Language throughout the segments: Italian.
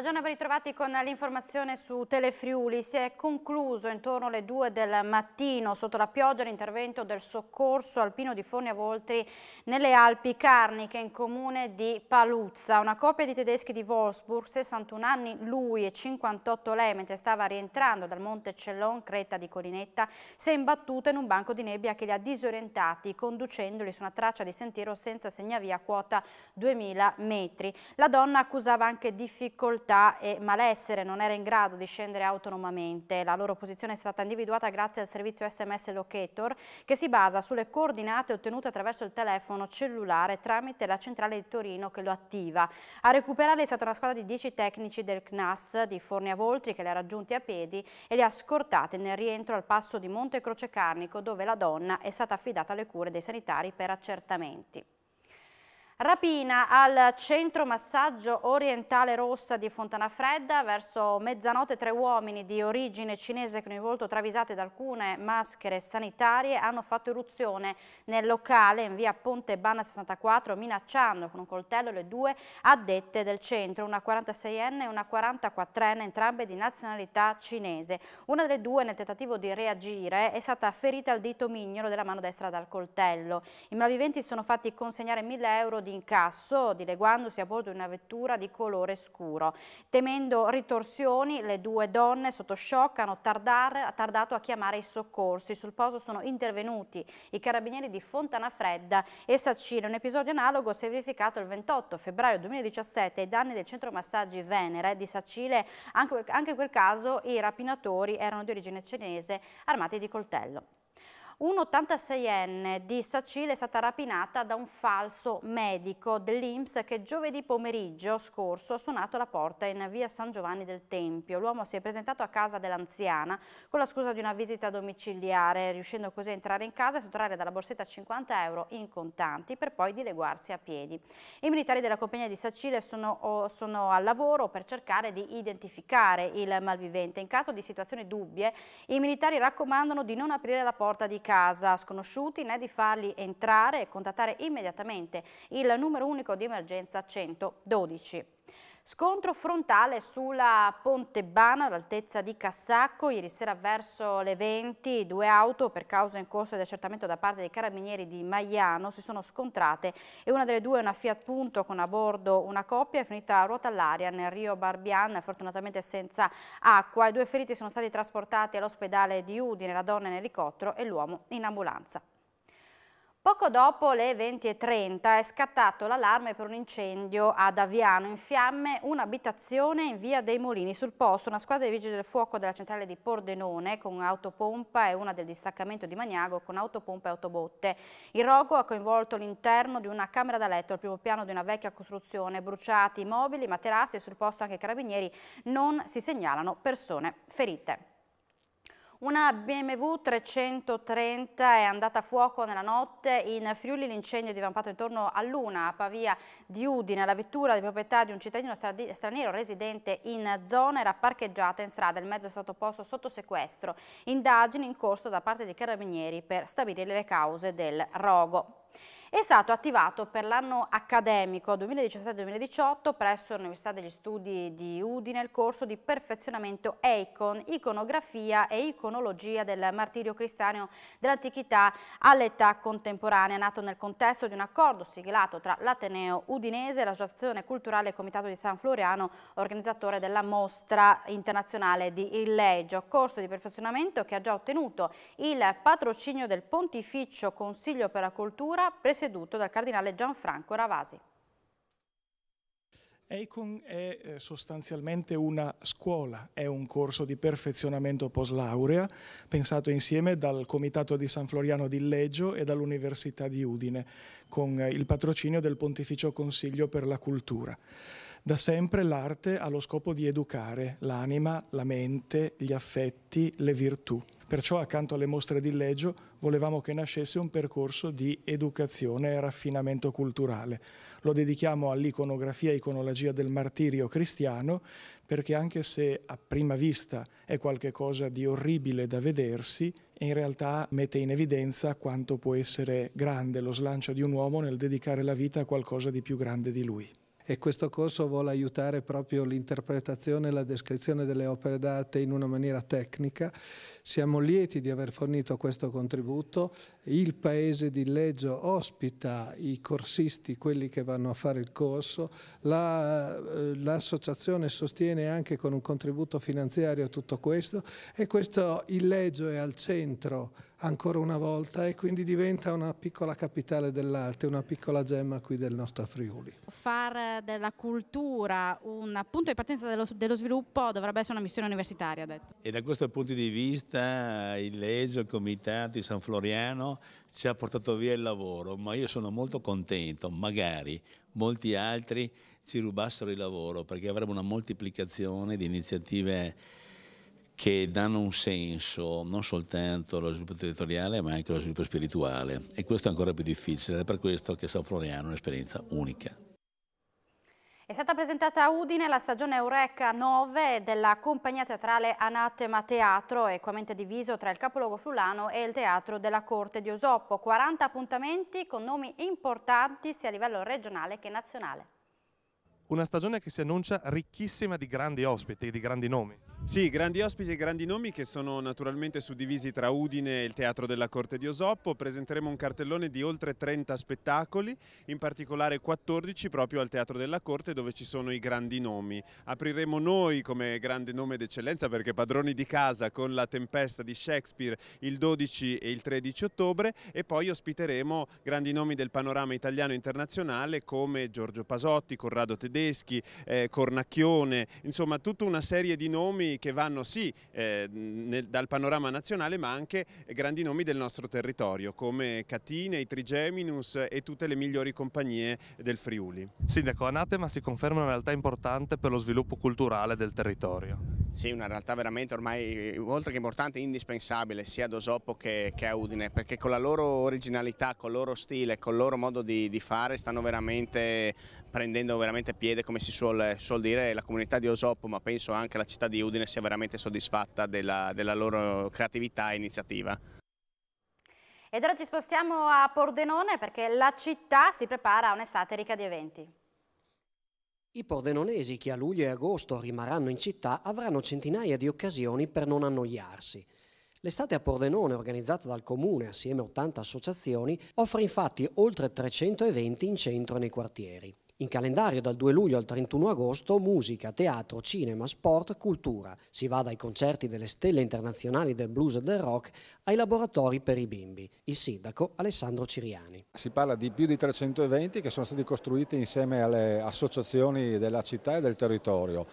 Buongiorno e ben ritrovati con l'informazione su Telefriuli. Si è concluso intorno alle 2 del mattino sotto la pioggia l'intervento del soccorso alpino di Forni a Voltri nelle Alpi Carniche in comune di Paluzza. Una coppia di tedeschi di Wolfsburg, 61 anni lui e 58 lei, mentre stava rientrando dal monte Cellon, creta di Corinetta, si è imbattuta in un banco di nebbia che li ha disorientati conducendoli su una traccia di sentiero senza segnavia quota 2000 metri. La donna accusava anche difficoltà difficoltà e malessere, non era in grado di scendere autonomamente. La loro posizione è stata individuata grazie al servizio SMS Locator che si basa sulle coordinate ottenute attraverso il telefono cellulare tramite la centrale di Torino che lo attiva. A recuperare è stata una squadra di 10 tecnici del CNAS di Fornia Voltri che le ha raggiunti a piedi e le ha scortate nel rientro al passo di Monte Croce Carnico dove la donna è stata affidata alle cure dei sanitari per accertamenti. Rapina al centro massaggio orientale rossa di Fontana Fredda, verso mezzanotte tre uomini di origine cinese con il volto travisate da alcune maschere sanitarie hanno fatto irruzione nel locale in via Ponte Bana 64 minacciando con un coltello le due addette del centro, una 46enne e una 44enne, entrambe di nazionalità cinese. Una delle due nel tentativo di reagire è stata ferita al dito mignolo della mano destra dal coltello. I malviventi sono fatti consegnare 1000 euro di di incasso, dileguandosi a bordo di una vettura di colore scuro. Temendo ritorsioni, le due donne sotto shock hanno tardar, tardato a chiamare i soccorsi. Sul posto sono intervenuti i carabinieri di Fontana Fredda e Sacile. Un episodio analogo si è verificato il 28 febbraio 2017 ai danni del centro massaggi Venere di Sacile. Anche, anche in quel caso i rapinatori erano di origine cinese armati di coltello. Un'86enne di Sacile è stata rapinata da un falso medico dell'Inps che giovedì pomeriggio scorso ha suonato la porta in via San Giovanni del Tempio. L'uomo si è presentato a casa dell'anziana con la scusa di una visita domiciliare, riuscendo così a entrare in casa e sottrarre dalla borsetta 50 euro in contanti per poi dileguarsi a piedi. I militari della compagnia di Sacile sono, sono al lavoro per cercare di identificare il malvivente. In caso di situazioni dubbie, i militari raccomandano di non aprire la porta di casa casa, sconosciuti, né di farli entrare e contattare immediatamente il numero unico di emergenza 112. Scontro frontale sulla Pontebana all'altezza di Cassacco, ieri sera verso le 20, due auto per causa in corso di accertamento da parte dei carabinieri di Maiano si sono scontrate e una delle due è una Fiat Punto con a bordo una coppia è finita a ruota all'aria nel Rio Barbian, fortunatamente senza acqua. I due feriti sono stati trasportati all'ospedale di Udine, la donna in elicottero e l'uomo in ambulanza. Poco dopo le 20.30 è scattato l'allarme per un incendio ad Aviano, in fiamme un'abitazione in via dei Molini. Sul posto una squadra di vigili del fuoco della centrale di Pordenone con autopompa e una del distaccamento di Maniago con autopompa e autobotte. Il rogo ha coinvolto l'interno di una camera da letto al primo piano di una vecchia costruzione, bruciati mobili, materassi e sul posto anche carabinieri. Non si segnalano persone ferite. Una BMW 330 è andata a fuoco nella notte in Friuli, l'incendio è divampato intorno a Luna, a Pavia di Udine. La vettura di proprietà di un cittadino straniero residente in zona era parcheggiata in strada, il mezzo è stato posto sotto sequestro. Indagini in corso da parte dei carabinieri per stabilire le cause del rogo è stato attivato per l'anno accademico 2017-2018 presso l'Università degli Studi di Udine il corso di perfezionamento EICON, iconografia e iconologia del martirio cristiano dell'antichità all'età contemporanea, nato nel contesto di un accordo siglato tra l'Ateneo Udinese e l'Associazione Culturale Comitato di San Floriano, organizzatore della mostra internazionale di Illeggio, corso di perfezionamento che ha già ottenuto il patrocinio del Pontificio Consiglio per la Cultura, presidente presieduto dal cardinale Gianfranco Ravasi. EICON è eh, sostanzialmente una scuola, è un corso di perfezionamento post laurea pensato insieme dal Comitato di San Floriano di Leggio e dall'Università di Udine con eh, il patrocinio del Pontificio Consiglio per la Cultura. Da sempre l'arte ha lo scopo di educare l'anima, la mente, gli affetti, le virtù. Perciò accanto alle mostre di Leggio volevamo che nascesse un percorso di educazione e raffinamento culturale. Lo dedichiamo all'iconografia e iconologia del martirio cristiano perché anche se a prima vista è qualcosa di orribile da vedersi, in realtà mette in evidenza quanto può essere grande lo slancio di un uomo nel dedicare la vita a qualcosa di più grande di lui e questo corso vuole aiutare proprio l'interpretazione e la descrizione delle opere d'arte in una maniera tecnica siamo lieti di aver fornito questo contributo. Il paese di Leggio ospita i corsisti, quelli che vanno a fare il corso. Eh, l'associazione La, sostiene anche con un contributo finanziario tutto questo e questo il Leggio è al centro ancora una volta e quindi diventa una piccola capitale dell'arte, una piccola gemma qui del nostro Friuli. Far della cultura un punto di partenza dello, dello sviluppo dovrebbe essere una missione universitaria, ha detto. E da questo punto di vista realtà il Legio, il Comitato di San Floriano ci ha portato via il lavoro, ma io sono molto contento, magari molti altri ci rubassero il lavoro perché avremmo una moltiplicazione di iniziative che danno un senso non soltanto allo sviluppo territoriale ma anche allo sviluppo spirituale e questo è ancora più difficile ed è per questo che San Floriano è un'esperienza unica. È stata presentata a Udine la stagione Eureka 9 della compagnia teatrale Anatema Teatro, equamente diviso tra il capoluogo fulano e il teatro della Corte di Osoppo. 40 appuntamenti con nomi importanti sia a livello regionale che nazionale una stagione che si annuncia ricchissima di grandi ospiti, e di grandi nomi. Sì, grandi ospiti e grandi nomi che sono naturalmente suddivisi tra Udine e il Teatro della Corte di Osoppo. Presenteremo un cartellone di oltre 30 spettacoli, in particolare 14 proprio al Teatro della Corte dove ci sono i grandi nomi. Apriremo noi come grande nome d'eccellenza perché padroni di casa con La Tempesta di Shakespeare il 12 e il 13 ottobre e poi ospiteremo grandi nomi del panorama italiano e internazionale come Giorgio Pasotti, Corrado Tedesco, Tedeschi, eh, Cornacchione, insomma tutta una serie di nomi che vanno sì eh, nel, dal panorama nazionale ma anche grandi nomi del nostro territorio come Catine, i Trigeminus e tutte le migliori compagnie del Friuli. Sindaco, Anatema si conferma una realtà importante per lo sviluppo culturale del territorio. Sì, una realtà veramente ormai oltre che importante, indispensabile sia ad Osopo che, che a Udine, perché con la loro originalità, col loro stile, col loro modo di, di fare stanno veramente prendendo veramente piede, come si suol, suol, dire, la comunità di Osopo, ma penso anche la città di Udine sia veramente soddisfatta della, della loro creatività e iniziativa. Ed ora ci spostiamo a Pordenone perché la città si prepara a un'estate ricca di eventi. I pordenonesi che a luglio e agosto rimarranno in città avranno centinaia di occasioni per non annoiarsi. L'estate a Pordenone, organizzata dal comune assieme a 80 associazioni, offre infatti oltre 300 eventi in centro e nei quartieri. In calendario dal 2 luglio al 31 agosto musica, teatro, cinema, sport, cultura. Si va dai concerti delle stelle internazionali del blues e del rock ai laboratori per i bimbi. Il sindaco Alessandro Ciriani. Si parla di più di 300 eventi che sono stati costruiti insieme alle associazioni della città e del territorio.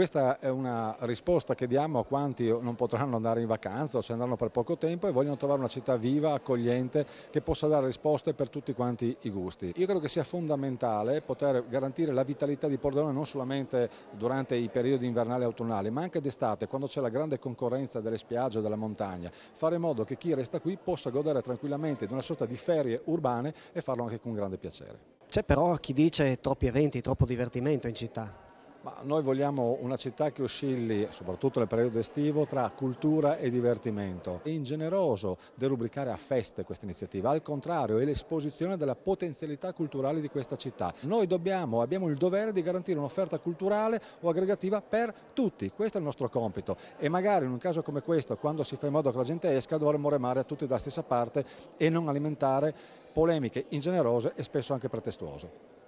Questa è una risposta che diamo a quanti non potranno andare in vacanza o ci andranno per poco tempo e vogliono trovare una città viva, accogliente, che possa dare risposte per tutti quanti i gusti. Io credo che sia fondamentale poter garantire la vitalità di Pordenone non solamente durante i periodi invernali e autunnali, ma anche d'estate, quando c'è la grande concorrenza delle spiagge e della montagna, fare in modo che chi resta qui possa godere tranquillamente di una sorta di ferie urbane e farlo anche con grande piacere. C'è però chi dice troppi eventi, troppo divertimento in città. Ma noi vogliamo una città che oscilli, soprattutto nel periodo estivo, tra cultura e divertimento. È ingeneroso derubricare a feste questa iniziativa, al contrario è l'esposizione della potenzialità culturale di questa città. Noi dobbiamo, abbiamo il dovere di garantire un'offerta culturale o aggregativa per tutti, questo è il nostro compito e magari in un caso come questo, quando si fa in modo che la gente esca, dovremmo remare a tutti dalla stessa parte e non alimentare polemiche ingenerose e spesso anche pretestuose.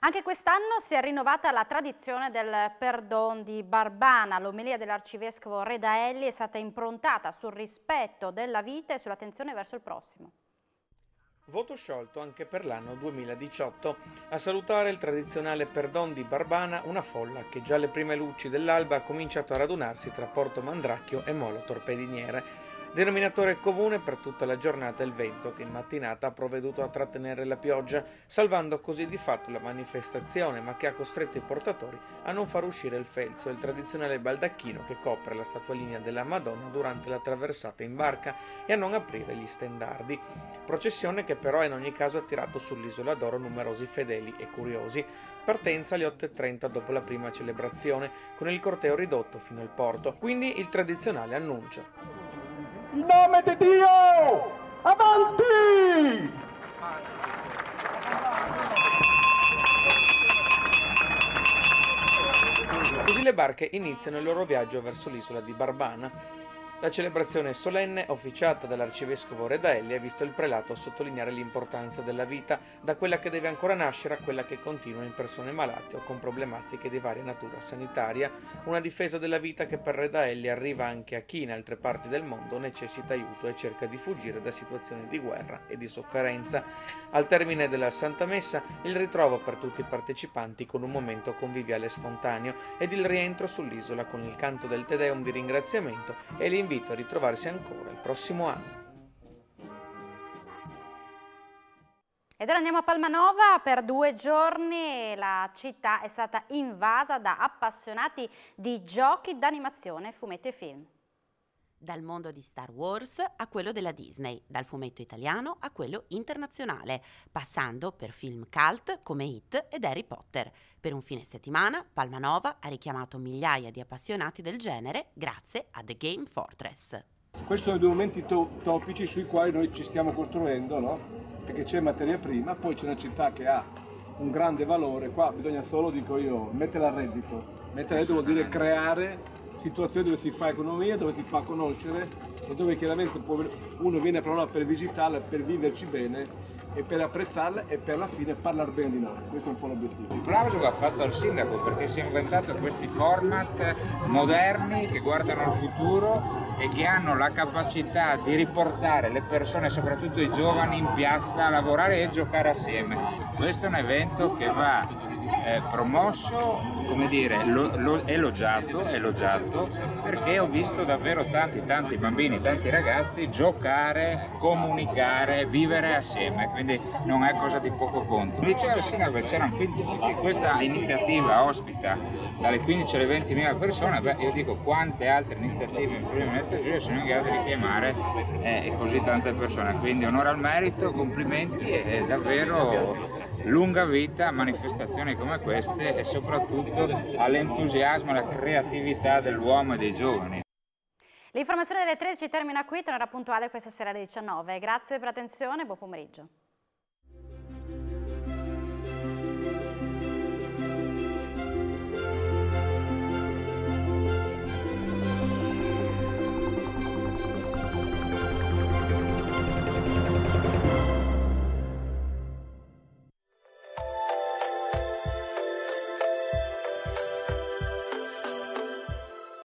Anche quest'anno si è rinnovata la tradizione del perdon di Barbana. L'omelia dell'arcivescovo Redaelli è stata improntata sul rispetto della vita e sull'attenzione verso il prossimo. Voto sciolto anche per l'anno 2018. A salutare il tradizionale perdon di Barbana una folla che già alle prime luci dell'alba ha cominciato a radunarsi tra Porto Mandracchio e Molo Torpediniere. Denominatore comune per tutta la giornata è il vento che in mattinata ha provveduto a trattenere la pioggia, salvando così di fatto la manifestazione, ma che ha costretto i portatori a non far uscire il felzo, il tradizionale baldacchino che copre la statualinea della Madonna durante la traversata in barca e a non aprire gli stendardi. Processione che però in ogni caso ha tirato sull'isola d'oro numerosi fedeli e curiosi. Partenza alle 8.30 dopo la prima celebrazione, con il corteo ridotto fino al porto, quindi il tradizionale annuncio. In nome di Dio! Avanti! Così le barche iniziano il loro viaggio verso l'isola di Barbana, la celebrazione solenne officiata dall'arcivescovo Redaelli ha visto il prelato sottolineare l'importanza della vita, da quella che deve ancora nascere a quella che continua in persone malate o con problematiche di varia natura sanitaria, una difesa della vita che per Redaelli arriva anche a chi in altre parti del mondo necessita aiuto e cerca di fuggire da situazioni di guerra e di sofferenza. Al termine della Santa Messa il ritrovo per tutti i partecipanti con un momento conviviale spontaneo ed il rientro sull'isola con il canto del Tedeum di ringraziamento e l'invito invito a ritrovarsi ancora il prossimo anno. Ed ora andiamo a Palmanova, per due giorni la città è stata invasa da appassionati di giochi d'animazione, fumetti e film dal mondo di Star Wars a quello della Disney, dal fumetto italiano a quello internazionale, passando per film cult come Hit ed Harry Potter. Per un fine settimana Palmanova ha richiamato migliaia di appassionati del genere grazie a The Game Fortress. Questi sono i due momenti to- topici sui quali noi ci stiamo costruendo, no? perché c'è materia prima, poi c'è una città che ha un grande valore, qua bisogna solo, dico io, metterla a reddito. Mettere a reddito vuol dire creare situazioni dove si fa economia, dove si fa conoscere e dove chiaramente uno viene però per visitarla, per viverci bene e per apprezzarla e per alla fine parlare bene di noi, questo è un po' l'obiettivo. Un plauso va fatto al sindaco perché si è inventato questi format moderni che guardano al futuro e che hanno la capacità di riportare le persone, soprattutto i giovani, in piazza a lavorare e giocare assieme. Questo è un evento che va eh, promosso, come dire, lo, lo, elogiato, elogiato, perché ho visto davvero tanti, tanti bambini, tanti ragazzi giocare, comunicare, vivere assieme, quindi non è cosa di poco conto. diceva Il liceo Sinave c'erano quindi questa iniziativa ospita dalle 15 alle 20 mila persone, beh, io dico quante altre iniziative in Friuli Venezia Giulia sono in grado di chiamare eh, così tante persone, quindi onore al merito, complimenti e eh, davvero lunga vita a manifestazioni come queste e soprattutto all'entusiasmo e alla creatività dell'uomo e dei giovani. L'informazione delle 13 termina qui, tornerà puntuale questa sera alle 19. Grazie per l'attenzione e buon pomeriggio.